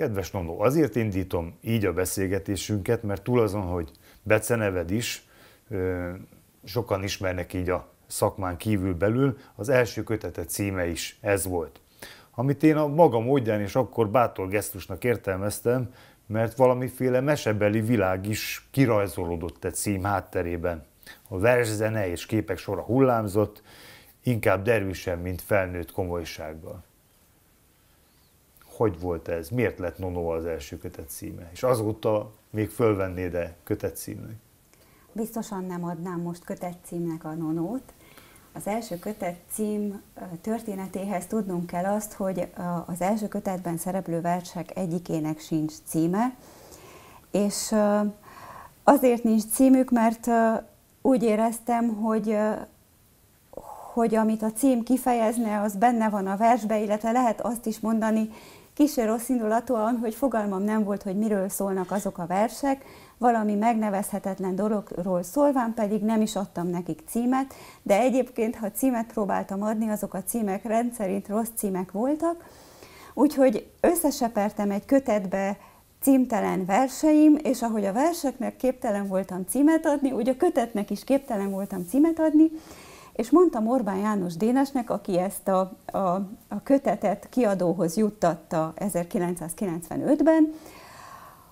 Kedves Nonó, azért indítom így a beszélgetésünket, mert túl azon, hogy beceneved is, sokan ismernek így a szakmán kívül belül, az első kötete címe is ez volt. Amit én a maga módján és akkor bátor gesztusnak értelmeztem, mert valamiféle mesebeli világ is kirajzolódott egy cím hátterében. A verszene és képek sora hullámzott, inkább dervisen, mint felnőtt komolysággal hogy volt ez, miért lett Nono az első kötet címe, és azóta még fölvennéd de kötet címnek? Biztosan nem adnám most kötet címnek a Nonót. Az első kötet cím történetéhez tudnunk kell azt, hogy az első kötetben szereplő versek egyikének sincs címe, és azért nincs címük, mert úgy éreztem, hogy hogy amit a cím kifejezne, az benne van a versbe, illetve lehet azt is mondani, kise rossz indulatúan, hogy fogalmam nem volt, hogy miről szólnak azok a versek, valami megnevezhetetlen dologról szólván pedig nem is adtam nekik címet, de egyébként, ha címet próbáltam adni, azok a címek rendszerint rossz címek voltak, úgyhogy összesepertem egy kötetbe címtelen verseim, és ahogy a verseknek képtelen voltam címet adni, úgy a kötetnek is képtelen voltam címet adni, és mondtam Orbán János Dénesnek, aki ezt a, a, a kötetet kiadóhoz juttatta 1995-ben,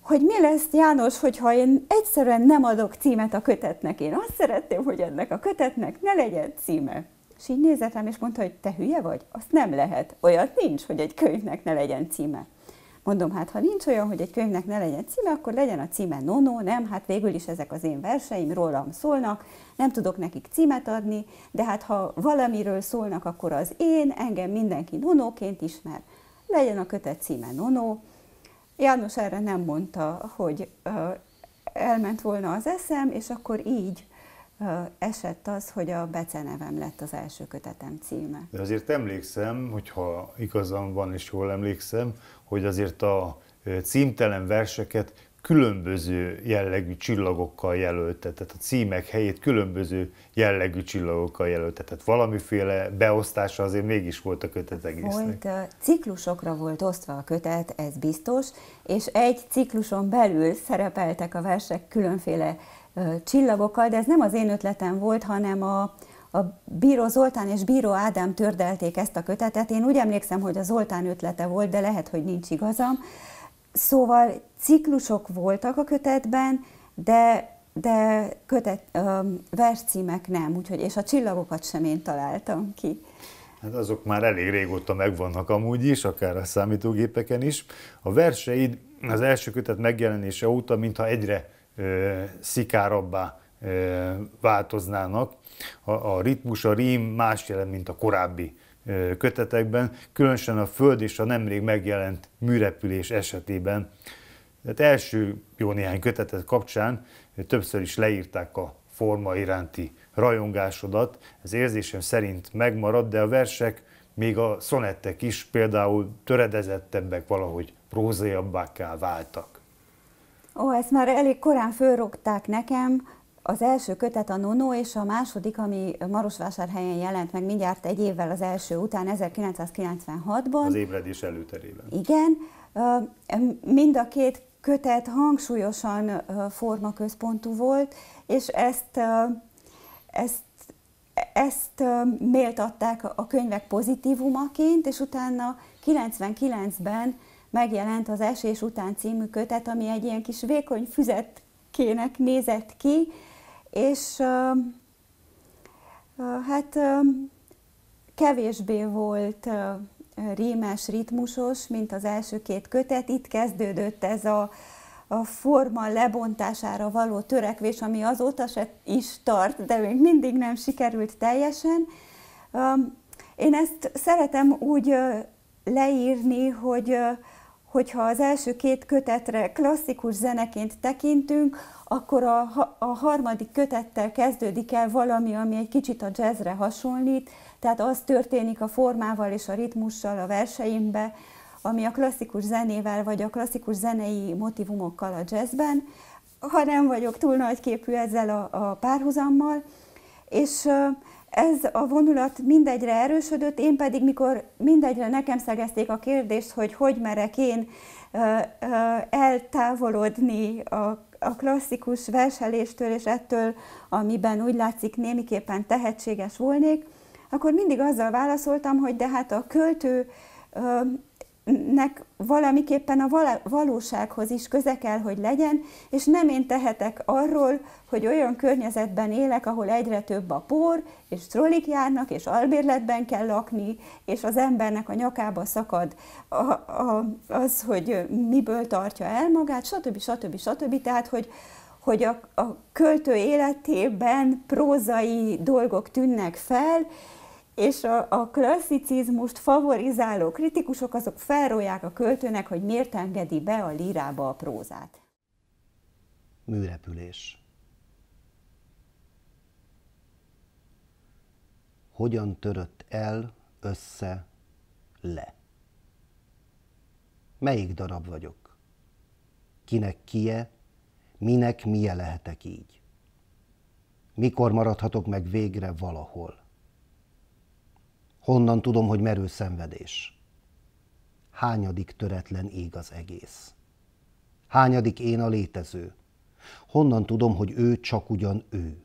hogy mi lesz János, hogyha én egyszerűen nem adok címet a kötetnek. Én azt szeretném, hogy ennek a kötetnek ne legyen címe. És így nézett rám, és mondta, hogy te hülye vagy? Azt nem lehet. Olyat nincs, hogy egy könyvnek ne legyen címe. Mondom, hát ha nincs olyan, hogy egy könyvnek ne legyen címe, akkor legyen a címe Nono, no, nem, hát végül is ezek az én verseim rólam szólnak, nem tudok nekik címet adni, de hát ha valamiről szólnak, akkor az én, engem mindenki Nonóként ismer. Legyen a kötet címe Nono. János erre nem mondta, hogy elment volna az eszem, és akkor így esett az, hogy a becenevem lett az első kötetem címe. De azért emlékszem, hogyha igazam van és jól emlékszem, hogy azért a címtelen verseket különböző jellegű csillagokkal jelöltet, tehát a címek helyét különböző jellegű csillagokkal jelöltet, tehát valamiféle beosztása azért mégis volt a kötet egésznek. Volt, ciklusokra volt osztva a kötet, ez biztos, és egy cikluson belül szerepeltek a versek különféle csillagokkal, de ez nem az én ötletem volt, hanem a, a Bíró Zoltán és Bíró Ádám tördelték ezt a kötetet. Én úgy emlékszem, hogy a Zoltán ötlete volt, de lehet, hogy nincs igazam. Szóval ciklusok voltak a kötetben, de de kötet, verscímek nem, úgyhogy, és a csillagokat sem én találtam ki. Hát azok már elég régóta megvannak amúgy is, akár a számítógépeken is. A verseid az első kötet megjelenése óta mintha egyre szikárabbá változnának. A, a ritmus, a rím más jelent, mint a korábbi kötetekben, különösen a Föld és a nemrég megjelent műrepülés esetében. Tehát első jó néhány kötetet kapcsán többször is leírták a forma iránti rajongásodat. Ez érzésem szerint megmarad, de a versek, még a szonettek is például töredezettebbek valahogy prózaiabbá váltak. Ó, ezt már elég korán fölrogták nekem, az első kötet a Nono, és a második, ami Marosvásárhelyen jelent meg mindjárt egy évvel az első után, 1996-ban. Az ébredés előterében. Igen. Mind a két kötet hangsúlyosan formaközpontú volt, és ezt, ezt ezt méltatták a könyvek pozitívumaként, és utána 99-ben megjelent az Esés után című kötet, ami egy ilyen kis vékony füzetkének nézett ki, és uh, uh, hát uh, kevésbé volt rímes, ritmusos, mint az első két kötet. Itt kezdődött ez a, a forma lebontására való törekvés, ami azóta se is tart, de még mindig nem sikerült teljesen. Én ezt szeretem úgy leírni, hogy hogyha az első két kötetre klasszikus zeneként tekintünk, akkor a, a harmadik kötettel kezdődik el valami, ami egy kicsit a jazzre hasonlít, tehát az történik a formával és a ritmussal a verseimbe, ami a klasszikus zenével vagy a klasszikus zenei motivumokkal a jazzben, ha nem vagyok túl nagyképű ezzel a, a párhuzammal, és ez a vonulat mindegyre erősödött, én pedig, mikor mindegyre nekem szegezték a kérdést, hogy hogy merek én eltávolodni a a klasszikus verseléstől és ettől, amiben úgy látszik némiképpen tehetséges volnék, akkor mindig azzal válaszoltam, hogy de hát a költő nek valamiképpen a valósághoz is köze kell, hogy legyen, és nem én tehetek arról, hogy olyan környezetben élek, ahol egyre több a por, és trollik járnak, és albérletben kell lakni, és az embernek a nyakába szakad a, a, az, hogy miből tartja el magát, stb. stb. stb. Tehát, hogy, hogy a, a költő életében prózai dolgok tűnnek fel, és a, a klasszicizmust favorizáló kritikusok azok felrólják a költőnek, hogy miért engedi be a lírába a prózát. Műrepülés. Hogyan törött el, össze, le? Melyik darab vagyok? Kinek kie, minek mie lehetek így? Mikor maradhatok meg végre valahol? Honnan tudom, hogy merő szenvedés? Hányadik töretlen ég az egész? Hányadik én a létező? Honnan tudom, hogy ő csak ugyan ő?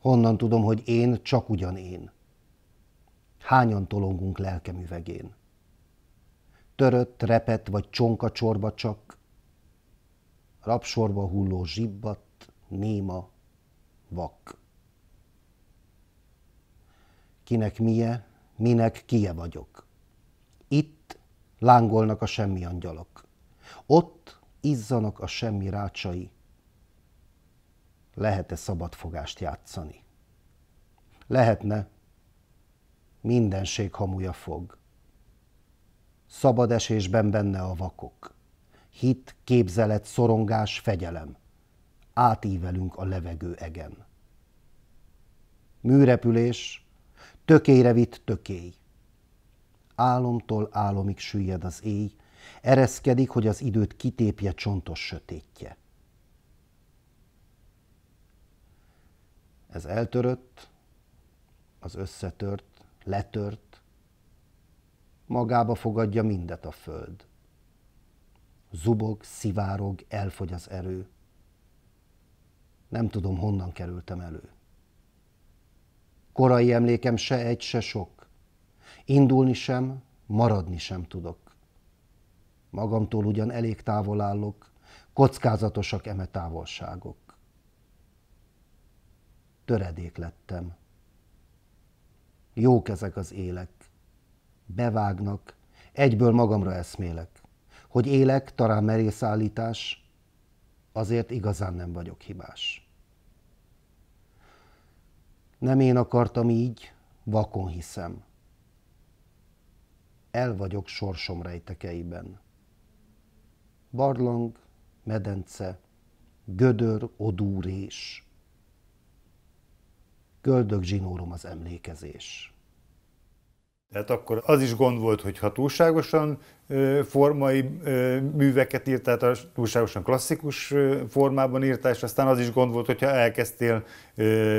Honnan tudom, hogy én csak ugyan én? Hányan tolongunk lelkemüvegén? Törött, repet vagy csonka csorba csak, rapsorba hulló zsibbat, néma, vak kinek milyen, minek kie vagyok. Itt lángolnak a semmi angyalok. Ott izzanak a semmi rácsai. Lehet-e szabadfogást játszani? Lehetne. Mindenség hamuja fog. Szabad esésben benne a vakok. Hit, képzelet, szorongás, fegyelem. Átívelünk a levegő egen. Műrepülés, Tökére vitt tökély. Álomtól álomig süllyed az éj, ereszkedik, hogy az időt kitépje csontos sötétje. Ez eltörött, az összetört, letört, magába fogadja mindet a föld. Zubog, szivárog, elfogy az erő. Nem tudom, honnan kerültem elő. Korai emlékem se egy, se sok. Indulni sem, maradni sem tudok. Magamtól ugyan elég távol állok, kockázatosak eme távolságok. Töredék lettem. Jók ezek az élek. Bevágnak, egyből magamra eszmélek. Hogy élek, talán merész állítás, azért igazán nem vagyok hibás. Nem én akartam így, vakon hiszem. El vagyok sorsom rejtekeiben. Barlang, medence, gödör, odúrés. Göldög zsinórom az emlékezés. Tehát akkor az is gond volt, hogy ha túlságosan formai műveket írt, tehát a túlságosan klasszikus formában és aztán az is gond volt, hogyha elkezdtél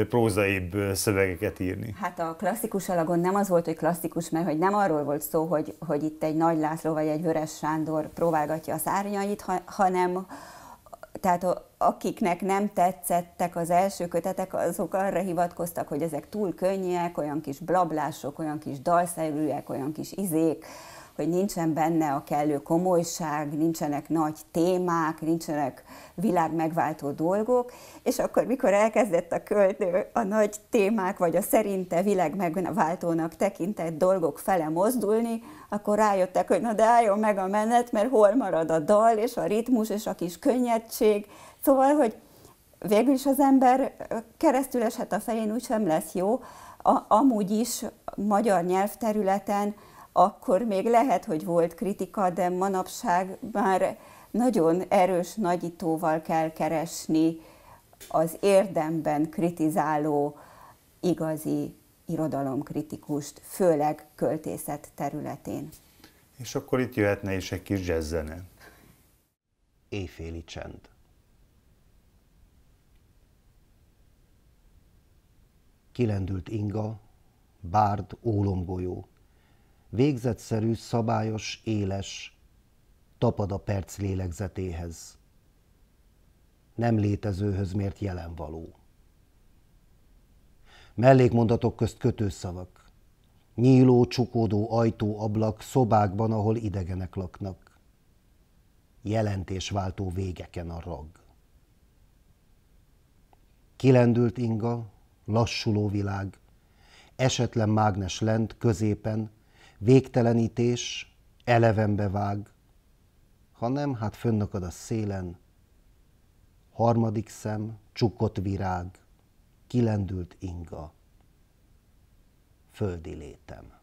prózaibb szövegeket írni. Hát a klasszikus alagon nem az volt, hogy klasszikus, mert hogy nem arról volt szó, hogy, hogy itt egy Nagy László vagy egy Vörös Sándor próbálgatja a szárnyait, ha, hanem tehát akiknek nem tetszettek az első kötetek, azok arra hivatkoztak, hogy ezek túl könnyűek, olyan kis blablások, olyan kis dalszerűek, olyan kis izék, hogy nincsen benne a kellő komolyság, nincsenek nagy témák, nincsenek világ megváltó dolgok, és akkor mikor elkezdett a költő a nagy témák, vagy a szerinte világ megváltónak tekintett dolgok fele mozdulni, akkor rájöttek, hogy na de álljon meg a menet, mert hol marad a dal, és a ritmus, és a kis könnyedség. Szóval, hogy végül is az ember keresztül eshet a fején, úgysem lesz jó, a, amúgy is magyar nyelvterületen akkor még lehet, hogy volt kritika, de manapság már nagyon erős nagyítóval kell keresni az érdemben kritizáló igazi irodalomkritikust, főleg költészet területén. És akkor itt jöhetne is egy kis jazzzene. Éjféli csend. Kilendült inga, bárd ólomgolyó végzetszerű, szabályos, éles, tapad a perc lélegzetéhez. Nem létezőhöz mért való. Mellékmondatok közt kötőszavak. Nyíló, csukódó ajtó, ablak szobákban, ahol idegenek laknak. Jelentésváltó végeken a rag. Kilendült inga, lassuló világ, esetlen mágnes lent, középen, végtelenítés elevenbe vág, hanem hát fönnakad a szélen, harmadik szem, csukott virág, kilendült inga, földi létem.